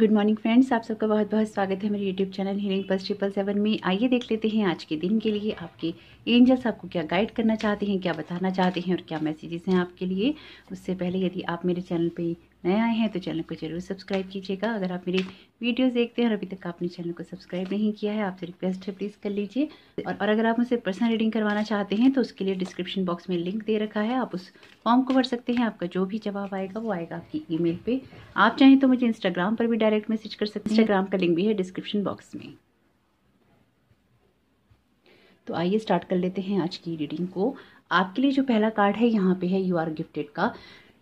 Good morning friends आप सबका बहुत बहुत स्वागत है मेरे YouTube channel healing plus triple seven में आइए देख लेते हैं आज के दिन के लिए आपके एंजल्स आपको क्या गाइड करना चाहते हैं क्या बताना चाहते हैं और क्या मैसेजेस हैं आपके लिए उससे पहले यदि आप मेरे चैनल पे नए आए हैं तो चैनल को जरूर सब्सक्राइब कीजिएगा अगर आप मेरी वीडियोस देखते हैं और अभी तक आपने चैनल को सब्सक्राइब नहीं किया है आपसे तो रिक्वेस्ट है प्लीज़ कर लीजिए और, और अगर आप मुझसे पर्सनल रीडिंग करवाना चाहते हैं तो उसके लिए डिस्क्रिप्शन बॉक्स में लिंक दे रखा है आप उस फॉर्म को भर सकते हैं आपका जो भी जवाब आएगा वो आएगा आपकी ई पे आप चाहें तो मुझे इंस्टाग्राम पर भी डायरेक्ट मैसेज कर सकते हैं इंस्टाग्राम का लिंक भी है डिस्क्रिप्शन बॉक्स में तो आइए स्टार्ट कर लेते हैं आज की रीडिंग को आपके लिए जो पहला कार्ड है यहाँ पे है यू आर गिफ्टेड का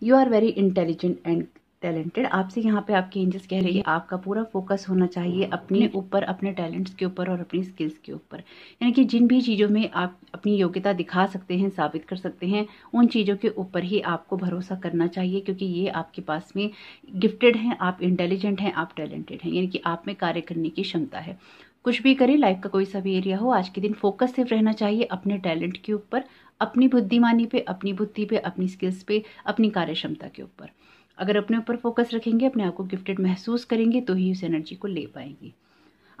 you are very intelligent and talented आपसे यहाँ पे आपके एंजल्स कह रही है आपका पूरा फोकस होना चाहिए अपने ऊपर अपने टैलेंट्स के ऊपर और अपनी स्किल्स के ऊपर यानी कि जिन भी चीज़ों में आप अपनी योग्यता दिखा सकते हैं साबित कर सकते हैं उन चीज़ों के ऊपर ही आपको भरोसा करना चाहिए क्योंकि ये आपके पास में गिफ्टेड हैं आप इंटेलिजेंट हैं आप टैलेंटेड हैं यानी कि आप में कार्य करने की क्षमता है कुछ भी करें लाइफ का कोई सा भी एरिया हो आज के दिन फोकस सिर्फ रहना चाहिए अपने टैलेंट के ऊपर अपनी बुद्धिमानी पे अपनी बुद्धि पे अपनी स्किल्स पे अपनी कार्य क्षमता के ऊपर अगर अपने ऊपर फोकस रखेंगे अपने आप को गिफ्टेड महसूस करेंगे तो ही उस एनर्जी को ले पाएंगे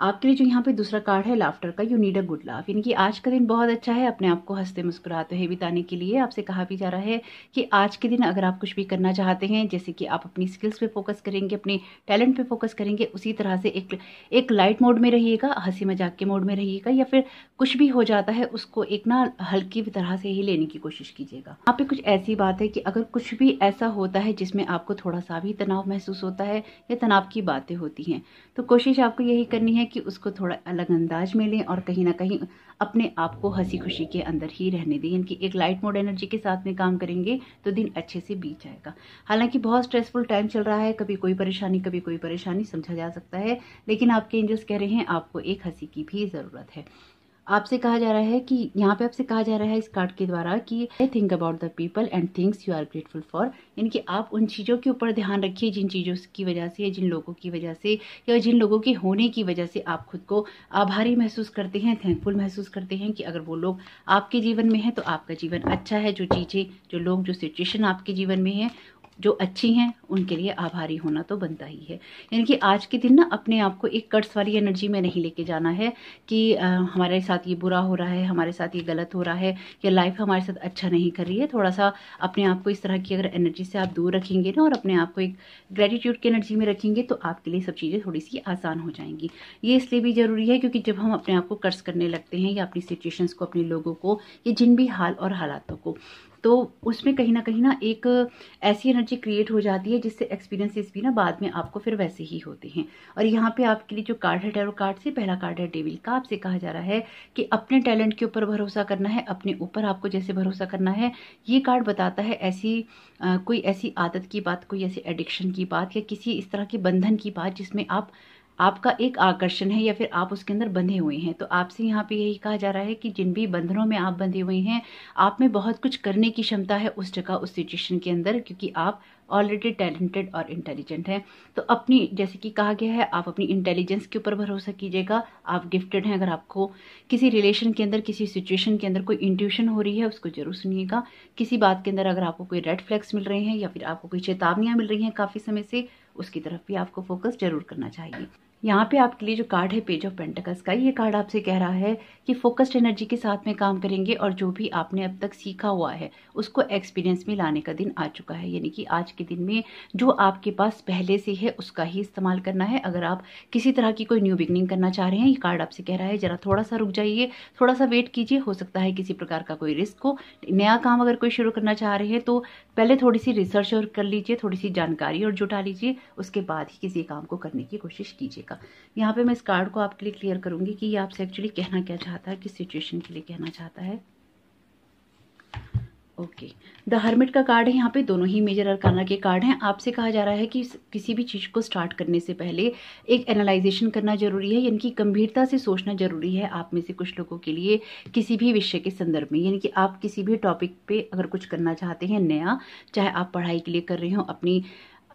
आपके लिए जो यहाँ पे दूसरा कार्ड है लाफ्टर का you need a good laugh यानी कि आज का दिन बहुत अच्छा है अपने आप को हंसते मुस्कुराते हुए बिताने के लिए आपसे कहा भी जा रहा है कि आज के दिन अगर आप कुछ भी करना चाहते हैं जैसे कि आप अपनी स्किल्स पे फोकस करेंगे अपने टैलेंट पे फोकस करेंगे उसी तरह से एक एक लाइट मोड में रहिएगा हंसी मजाक के मोड में रहिएगा या फिर कुछ भी हो जाता है उसको एक ना हल्की तरह से ही लेने की कोशिश कीजिएगा यहाँ पे कुछ ऐसी बात है कि अगर कुछ भी ऐसा होता है जिसमें आपको थोड़ा सा भी तनाव महसूस होता है या तनाव की बातें होती हैं तो कोशिश आपको यही करनी है कि उसको थोड़ा अलग अंदाज में लें और कहीं ना कहीं अपने आप को हंसी खुशी के अंदर ही रहने दें यानी कि एक लाइट मोड एनर्जी के साथ में काम करेंगे तो दिन अच्छे से बीत जाएगा हालांकि बहुत स्ट्रेसफुल टाइम चल रहा है कभी कोई परेशानी कभी कोई परेशानी समझा जा सकता है लेकिन आपके एंजल्स कह रहे हैं आपको एक हंसी की भी ज़रूरत है आपसे कहा जा रहा है कि यहाँ पे आपसे कहा जा रहा है इस कार्ड के द्वारा कि I think about the people and things you are grateful for यानी कि आप उन चीज़ों के ऊपर ध्यान रखिए जिन चीज़ों की वजह से या जिन लोगों की वजह से या जिन लोगों के होने की वजह से आप खुद को आभारी महसूस करते हैं थैंकफुल महसूस करते हैं कि अगर वो लोग आपके जीवन में हैं तो आपका जीवन अच्छा है जो चीज़ें जो लोग जो सिचुएशन आपके जीवन में है जो अच्छी हैं उनके लिए आभारी होना तो बनता ही है यानी कि आज के दिन ना अपने आप को एक कर्ज वाली एनर्जी में नहीं लेके जाना है कि आ, हमारे साथ ये बुरा हो रहा है हमारे साथ ये गलत हो रहा है या लाइफ हमारे साथ अच्छा नहीं कर रही है थोड़ा सा अपने आप को इस तरह की अगर एनर्जी से आप दूर रखेंगे ना और अपने आप को एक ग्रेटिट्यूड की एनर्जी में रखेंगे तो आपके लिए सब चीज़ें थोड़ी सी आसान हो जाएंगी ये इसलिए भी ज़रूरी है क्योंकि जब हम अपने आप को कर्ज करने लगते हैं या अपनी सिचुएशंस को अपने लोगों को या जिन भी हाल और हालातों को तो उसमें कहीं ना कहीं ना एक ऐसी एनर्जी क्रिएट हो जाती है जिससे एक्सपीरियंसेस भी ना बाद में आपको फिर वैसे ही होते हैं और यहाँ पे आपके लिए जो कार्ड है टैरो कार्ड से पहला कार्ड है डेविल का आपसे कहा जा रहा है कि अपने टैलेंट के ऊपर भरोसा करना है अपने ऊपर आपको जैसे भरोसा करना है ये कार्ड बताता है ऐसी कोई ऐसी आदत की बात कोई ऐसी एडिक्शन की बात या किसी इस तरह के बंधन की बात जिसमें आप आपका एक आकर्षण है या फिर आप उसके अंदर बंधे हुए हैं तो आपसे यहाँ पे यही कहा जा रहा है कि जिन भी बंधनों में आप बंधे हुए हैं आप में बहुत कुछ करने की क्षमता है उस जगह उस सिचुएशन के अंदर क्योंकि आप ऑलरेडी टैलेंटेड और इंटेलिजेंट हैं तो अपनी जैसे कि कहा गया है आप अपनी इंटेलिजेंस के ऊपर भरोसा कीजिएगा आप गिफ्टेड हैं अगर आपको किसी रिलेशन के अंदर किसी सिचुएशन के अंदर कोई इंट्यूशन हो रही है उसको जरूर सुनिएगा किसी बात के अंदर अगर आपको कोई रेड फ्लैक्स मिल रहे हैं या फिर आपको कोई चेतावनियाँ मिल रही हैं काफ़ी समय से उसकी तरफ भी आपको फोकस जरूर करना चाहिए यहाँ पे आपके लिए जो कार्ड है पेज ऑफ पेंटिकल्स का ये कार्ड आपसे कह रहा है कि फोकस्ड एनर्जी के साथ में काम करेंगे और जो भी आपने अब तक सीखा हुआ है उसको एक्सपीरियंस में लाने का दिन आ चुका है यानी कि आज के दिन में जो आपके पास पहले से है उसका ही इस्तेमाल करना है अगर आप किसी तरह की कोई न्यू बिगनिंग करना चाह रहे हैं ये कार्ड आपसे कह रहा है ज़रा थोड़ा सा रुक जाइए थोड़ा सा वेट कीजिए हो सकता है किसी प्रकार का कोई रिस्क हो नया काम अगर कोई शुरू करना चाह रहे हैं तो पहले थोड़ी सी रिसर्च और कर लीजिए थोड़ी सी जानकारी और जुटा लीजिए उसके बाद ही किसी काम को करने की कोशिश कीजिए का यहाँ पे मैं इस कार्ड को आपके लिए क्लियर करूँगी कि ये आपसे एक्चुअली कहना क्या चाहता है किस सिचुएशन के लिए कहना चाहता है ओके द हर्मिट का कार्ड है यहाँ पे दोनों ही मेजर अरकाना के कार्ड हैं आपसे कहा जा रहा है कि किसी भी चीज़ को स्टार्ट करने से पहले एक एनालाइजेशन करना जरूरी है यानी कि गंभीरता से सोचना जरूरी है आप में से कुछ लोगों के लिए किसी भी विषय के संदर्भ में यानी कि आप किसी भी टॉपिक पे अगर कुछ करना चाहते हैं नया चाहे आप पढ़ाई के लिए कर रहे हो अपनी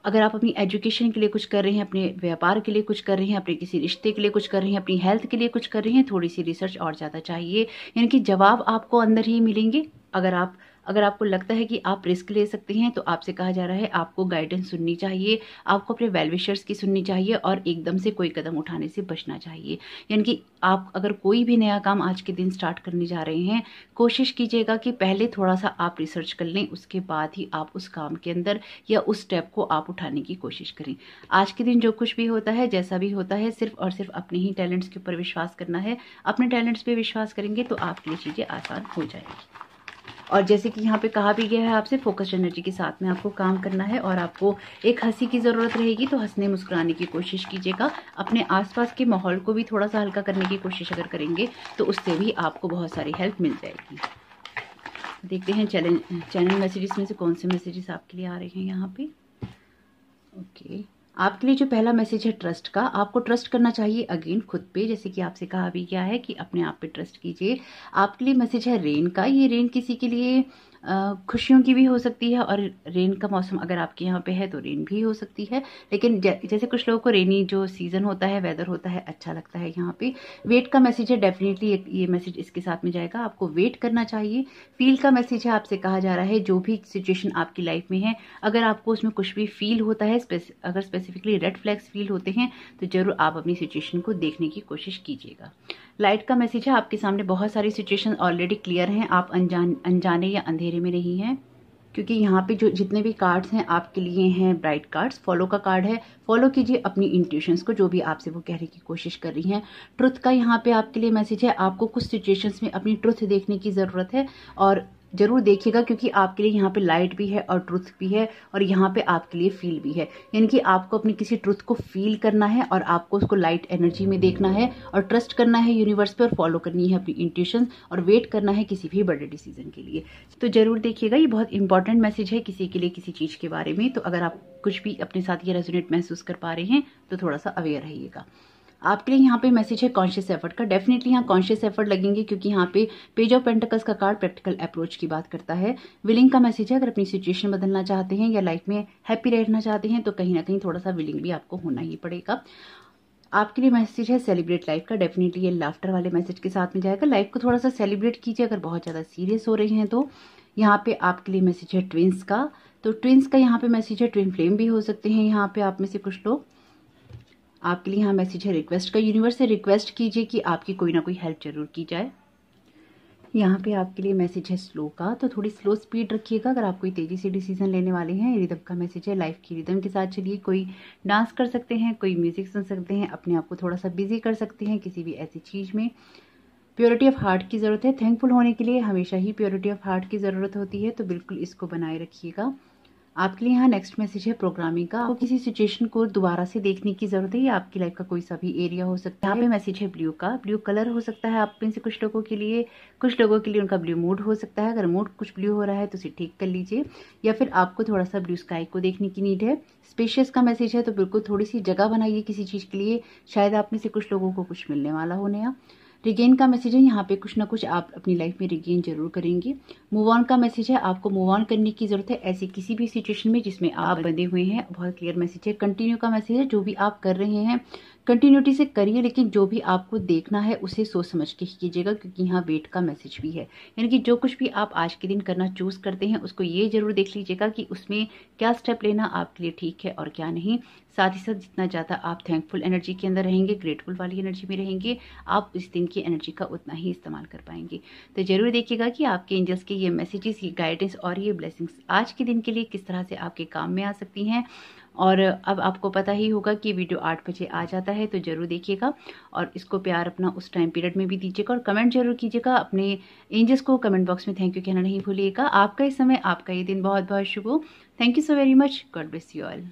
अगर आप अपनी एजुकेशन के लिए कुछ कर रहे हैं अपने व्यापार के लिए कुछ कर रहे हैं अपने किसी रिश्ते के लिए कुछ कर रहे हैं अपनी हेल्थ के लिए कुछ कर रहे हैं थोड़ी सी रिसर्च और ज़्यादा चाहिए यानी कि जवाब आपको अंदर ही मिलेंगे अगर आप अगर आपको लगता है कि आप रिस्क ले सकते हैं तो आपसे कहा जा रहा है आपको गाइडेंस सुननी चाहिए आपको अपने वेलविशर्स की सुननी चाहिए और एकदम से कोई कदम उठाने से बचना चाहिए यानी कि आप अगर कोई भी नया काम आज के दिन स्टार्ट करने जा रहे हैं कोशिश कीजिएगा कि पहले थोड़ा सा आप रिसर्च कर लें उसके बाद ही आप उस काम के अंदर या उस स्टेप को आप उठाने की कोशिश करें आज के दिन जो कुछ भी होता है जैसा भी होता है सिर्फ और सिर्फ अपने ही टैलेंट्स के ऊपर विश्वास करना है अपने टैलेंट्स पर विश्वास करेंगे तो आपके लिए चीज़ें आसान हो जाएंगी और जैसे कि यहाँ पे कहा भी गया है आपसे फोकस एनर्जी के साथ में आपको काम करना है और आपको एक हंसी की ज़रूरत रहेगी तो हंसने मुस्कुराने की कोशिश कीजिएगा अपने आसपास के माहौल को भी थोड़ा सा हल्का करने की कोशिश अगर करेंगे तो उससे भी आपको बहुत सारी हेल्प मिल जाएगी देखते हैं चैनल चैनल मैसेजेस में से कौन से मैसेजेस आपके लिए आ रहे हैं यहाँ पे ओके okay. आपके लिए जो पहला मैसेज है ट्रस्ट का आपको ट्रस्ट करना चाहिए अगेन खुद पे जैसे कि आपसे कहा भी गया है कि अपने आप पे ट्रस्ट कीजिए आपके लिए मैसेज है रेन का ये रेन किसी के लिए खुशियों की भी हो सकती है और रेन का मौसम अगर आपके यहाँ पे है तो रेन भी हो सकती है लेकिन जैसे कुछ लोगों को रेनी जो सीज़न होता है वेदर होता है अच्छा लगता है यहाँ पे वेट का मैसेज है डेफिनेटली ये मैसेज इसके साथ में जाएगा आपको वेट करना चाहिए फील का मैसेज है आपसे कहा जा रहा है जो भी सिचुएशन आपकी लाइफ में है अगर आपको उसमें कुछ भी फील होता है अगर स्पेसिफिकली रेड फ्लैग्स फील होते हैं तो ज़रूर आप अपनी सिचुएशन को देखने की कोशिश कीजिएगा लाइट का मैसेज है आपके सामने बहुत सारी सिचुएशन ऑलरेडी क्लियर हैं आप अनजान अनजाने या अंधेरे में नहीं हैं क्योंकि यहाँ पे जो जितने भी कार्ड्स हैं आपके लिए हैं ब्राइट कार्ड्स फॉलो का कार्ड है फॉलो कीजिए अपनी इंट्यूशंस को जो भी आपसे वो कहने की कोशिश कर रही हैं ट्रुथ का यहाँ पे आपके लिए मैसेज है आपको कुछ सिचुएशंस में अपनी ट्रुथ देखने की ज़रूरत है और जरूर देखिएगा क्योंकि आपके लिए यहाँ पे लाइट भी है और ट्रुथ भी है और यहाँ पे आपके लिए फील भी है यानी कि आपको अपनी किसी ट्रुथ को फील करना है और आपको उसको लाइट एनर्जी में देखना है और ट्रस्ट करना है यूनिवर्स पे और फॉलो करनी है अपनी इंट्यूशन और वेट करना है किसी भी बड़े डिसीजन के लिए तो जरूर देखिएगा ये बहुत इंपॉर्टेंट मैसेज है किसी के लिए किसी चीज़ के बारे में तो अगर आप कुछ भी अपने साथ ये रेजोनेट महसूस कर पा रहे हैं तो थोड़ा सा अवेयर रहिएगा आपके लिए यहाँ पे मैसेज है कॉन्शियस एफर्ट का डेफिनेटली यहाँ कॉन्शियस एफर्ट लगेंगे क्योंकि यहाँ पे पेज ऑफ पेंटिकल्स का कार्ड प्रैक्टिकल अप्रोच की बात करता है विलिंग का मैसेज है अगर अपनी सिचुएशन बदलना चाहते हैं या लाइफ में हैप्पी रहना चाहते हैं तो कहीं ना कहीं थोड़ा सा विलिंग भी आपको होना ही पड़ेगा आपके लिए मैसेज है सेलिब्रेट लाइफ का डेफिनेटली ये लाफ्टर वाले मैसेज के साथ में जाएगा लाइफ को थोड़ा सा सेलिब्रेट कीजिए अगर बहुत ज़्यादा सीरियस हो रहे हैं तो यहाँ पे आपके लिए मैसेज है ट्विंस का तो ट्विंस का यहाँ पे मैसेज है ट्विन फ्लेम भी हो सकते हैं यहाँ पे आप में से कुछ लोग आपके लिए यहाँ मैसेज है रिक्वेस्ट का यूनिवर्स से रिक्वेस्ट कीजिए कि आपकी कोई ना कोई हेल्प जरूर की जाए यहाँ पे आपके लिए मैसेज है स्लो का तो थोड़ी स्लो स्पीड रखिएगा अगर आप कोई तेज़ी से डिसीजन लेने वाले हैं रिदम का मैसेज है लाइफ की रिदम के साथ चलिए कोई डांस कर सकते हैं कोई म्यूज़िक सुन सकते हैं अपने आप को थोड़ा सा बिजी कर सकते हैं किसी भी ऐसी चीज़ में प्योरिटी ऑफ हार्ट की ज़रूरत है थैंकफुल होने के लिए हमेशा ही प्योरिटी ऑफ हार्ट की ज़रूरत होती है तो बिल्कुल इसको बनाए रखिएगा आपके लिए यहाँ नेक्स्ट मैसेज है प्रोग्रामिंग का आपको किसी सिचुएशन को दोबारा से देखने की जरूरत है आपकी लाइफ का कोई सा भी एरिया हो सकता है यहाँ पे मैसेज है ब्लू का ब्लू कलर हो सकता है आप में से कुछ लोगों के लिए कुछ लोगों के लिए उनका ब्लू मूड हो सकता है अगर मूड कुछ ब्लू हो रहा है तो उसे ठीक कर लीजिए या फिर आपको थोड़ा सा ब्लू स्काई को देखने की नीड है स्पेशियस का मैसेज है तो बिल्कुल थोड़ी सी जगह बनाइए किसी चीज़ के लिए शायद आप में से कुछ लोगों को कुछ मिलने वाला हो नया रिगेन का मैसेज है यहाँ पे कुछ ना कुछ आप अपनी लाइफ में रिगेन जरूर करेंगे मूव ऑन का मैसेज है आपको मूव ऑन करने की जरूरत है ऐसी किसी भी सिचुएशन में जिसमें आप बंधे हुए हैं बहुत क्लियर मैसेज है कंटिन्यू का मैसेज है जो भी आप कर रहे हैं कंटिन्यूटी से करिए लेकिन जो भी आपको देखना है उसे सोच समझ के ही कीजिएगा क्योंकि यहाँ वेट का मैसेज भी है यानी कि जो कुछ भी आप आज के दिन करना चूज़ करते हैं उसको ये ज़रूर देख लीजिएगा कि उसमें क्या स्टेप लेना आपके लिए ठीक है और क्या नहीं साथ ही साथ जितना ज़्यादा आप थैंकफुल एनर्जी के अंदर रहेंगे ग्रेटफुल वाली एनर्जी में रहेंगे आप इस दिन की एनर्जी का उतना ही इस्तेमाल कर पाएंगे तो ज़रूर देखिएगा कि आपके एंजल्स के ये मैसेजेस ये गाइडेंस और ये ब्लेसिंग्स आज के दिन के लिए किस तरह से आपके काम में आ सकती हैं और अब आपको पता ही होगा कि वीडियो आठ बजे आ जाता है तो ज़रूर देखिएगा और इसको प्यार अपना उस टाइम पीरियड में भी दीजिएगा और कमेंट जरूर कीजिएगा अपने एंजल्स को कमेंट बॉक्स में थैंक यू कहना नहीं भूलिएगा आपका इस समय आपका ये दिन बहुत बहुत शुभ हो thank you so very much God bless you all